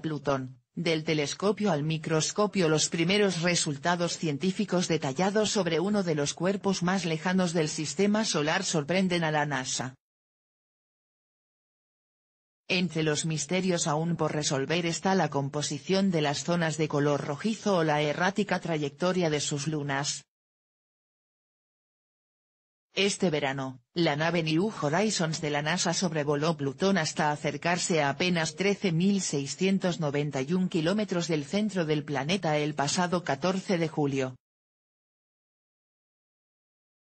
Plutón, del telescopio al microscopio los primeros resultados científicos detallados sobre uno de los cuerpos más lejanos del sistema solar sorprenden a la NASA. Entre los misterios aún por resolver está la composición de las zonas de color rojizo o la errática trayectoria de sus lunas, este verano, la nave New Horizons de la NASA sobrevoló Plutón hasta acercarse a apenas 13.691 kilómetros del centro del planeta el pasado 14 de julio.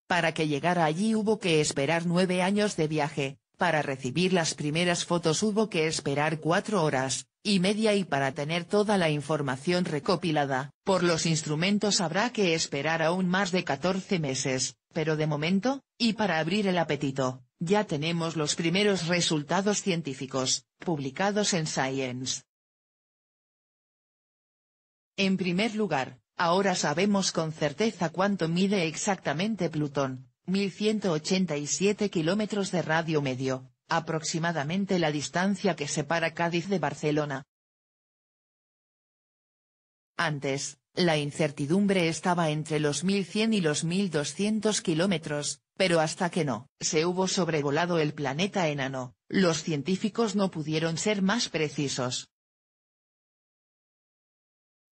Para que llegara allí hubo que esperar nueve años de viaje, para recibir las primeras fotos hubo que esperar cuatro horas, y media y para tener toda la información recopilada, por los instrumentos habrá que esperar aún más de 14 meses, pero de momento, y para abrir el apetito, ya tenemos los primeros resultados científicos, publicados en Science. En primer lugar, ahora sabemos con certeza cuánto mide exactamente Plutón, 1187 kilómetros de radio medio, aproximadamente la distancia que separa Cádiz de Barcelona. Antes, la incertidumbre estaba entre los 1100 y los 1200 kilómetros, pero hasta que no se hubo sobrevolado el planeta enano, los científicos no pudieron ser más precisos.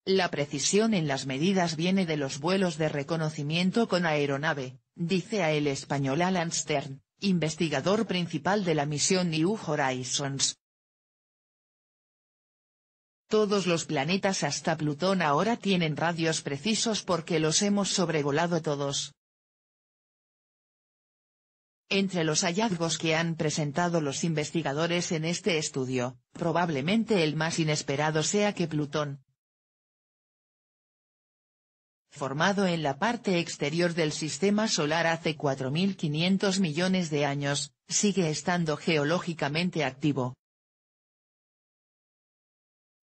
La precisión en las medidas viene de los vuelos de reconocimiento con aeronave, dice a el español Alan Stern, investigador principal de la misión New Horizons, todos los planetas hasta Plutón ahora tienen radios precisos porque los hemos sobrevolado todos. Entre los hallazgos que han presentado los investigadores en este estudio, probablemente el más inesperado sea que Plutón, formado en la parte exterior del Sistema Solar hace 4.500 millones de años, sigue estando geológicamente activo.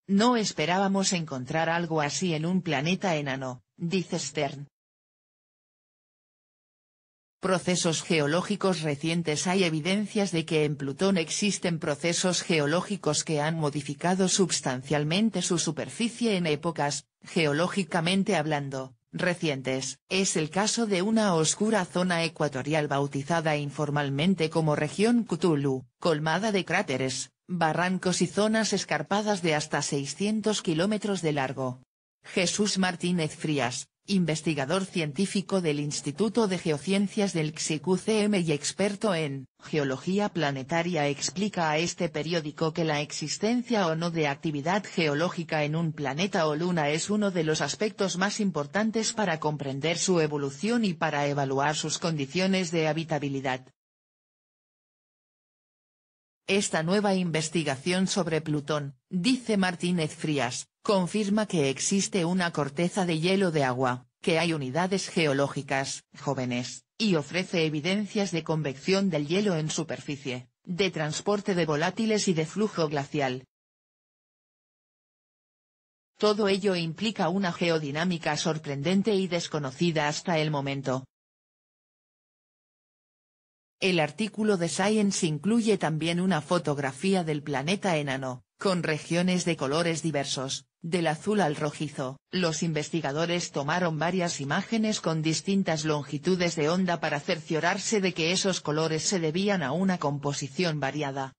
No esperábamos encontrar algo así en un planeta enano, dice Stern. Procesos geológicos recientes Hay evidencias de que en Plutón existen procesos geológicos que han modificado sustancialmente su superficie en épocas, geológicamente hablando, recientes. Es el caso de una oscura zona ecuatorial bautizada informalmente como región Cthulhu, colmada de cráteres, barrancos y zonas escarpadas de hasta 600 kilómetros de largo. Jesús Martínez Frías, investigador científico del Instituto de Geociencias del XIQCM y experto en geología planetaria explica a este periódico que la existencia o no de actividad geológica en un planeta o luna es uno de los aspectos más importantes para comprender su evolución y para evaluar sus condiciones de habitabilidad. Esta nueva investigación sobre Plutón, dice Martínez Frías, confirma que existe una corteza de hielo de agua, que hay unidades geológicas, jóvenes, y ofrece evidencias de convección del hielo en superficie, de transporte de volátiles y de flujo glacial. Todo ello implica una geodinámica sorprendente y desconocida hasta el momento, el artículo de Science incluye también una fotografía del planeta enano, con regiones de colores diversos, del azul al rojizo. Los investigadores tomaron varias imágenes con distintas longitudes de onda para cerciorarse de que esos colores se debían a una composición variada.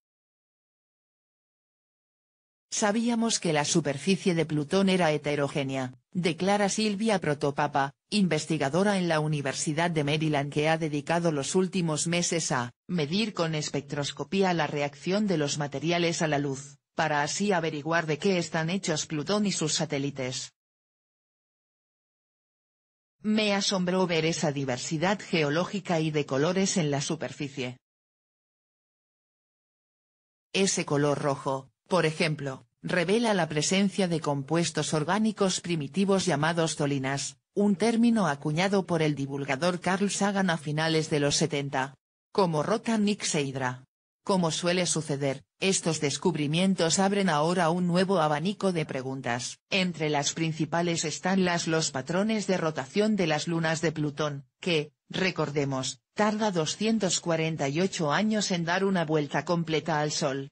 Sabíamos que la superficie de Plutón era heterogénea, declara Silvia Protopapa, investigadora en la Universidad de Maryland que ha dedicado los últimos meses a, medir con espectroscopía la reacción de los materiales a la luz, para así averiguar de qué están hechos Plutón y sus satélites. Me asombró ver esa diversidad geológica y de colores en la superficie. Ese color rojo, por ejemplo, revela la presencia de compuestos orgánicos primitivos llamados tolinas, un término acuñado por el divulgador Carl Sagan a finales de los 70. Como rota Nick Como suele suceder, estos descubrimientos abren ahora un nuevo abanico de preguntas. Entre las principales están las los patrones de rotación de las lunas de Plutón, que, recordemos, tarda 248 años en dar una vuelta completa al Sol.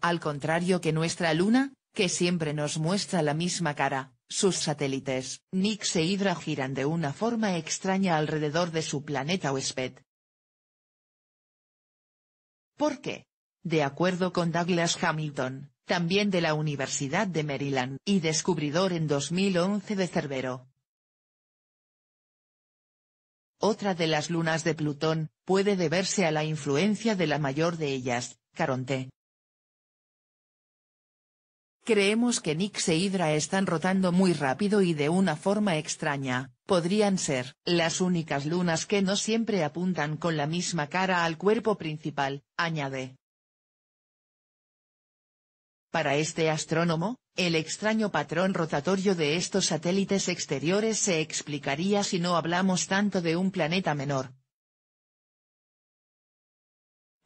Al contrario que nuestra luna, que siempre nos muestra la misma cara, sus satélites, Nix e Hydra giran de una forma extraña alrededor de su planeta huésped. ¿Por qué? De acuerdo con Douglas Hamilton, también de la Universidad de Maryland y descubridor en 2011 de Cerbero. Otra de las lunas de Plutón, puede deberse a la influencia de la mayor de ellas, Caronte. Creemos que Nix e Hydra están rotando muy rápido y de una forma extraña, podrían ser las únicas lunas que no siempre apuntan con la misma cara al cuerpo principal, añade. Para este astrónomo, el extraño patrón rotatorio de estos satélites exteriores se explicaría si no hablamos tanto de un planeta menor.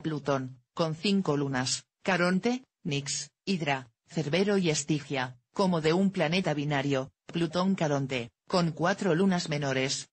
Plutón, con cinco lunas, Caronte, Nix, Hidra, Cerbero y Estigia, como de un planeta binario, Plutón-Caronte, con cuatro lunas menores,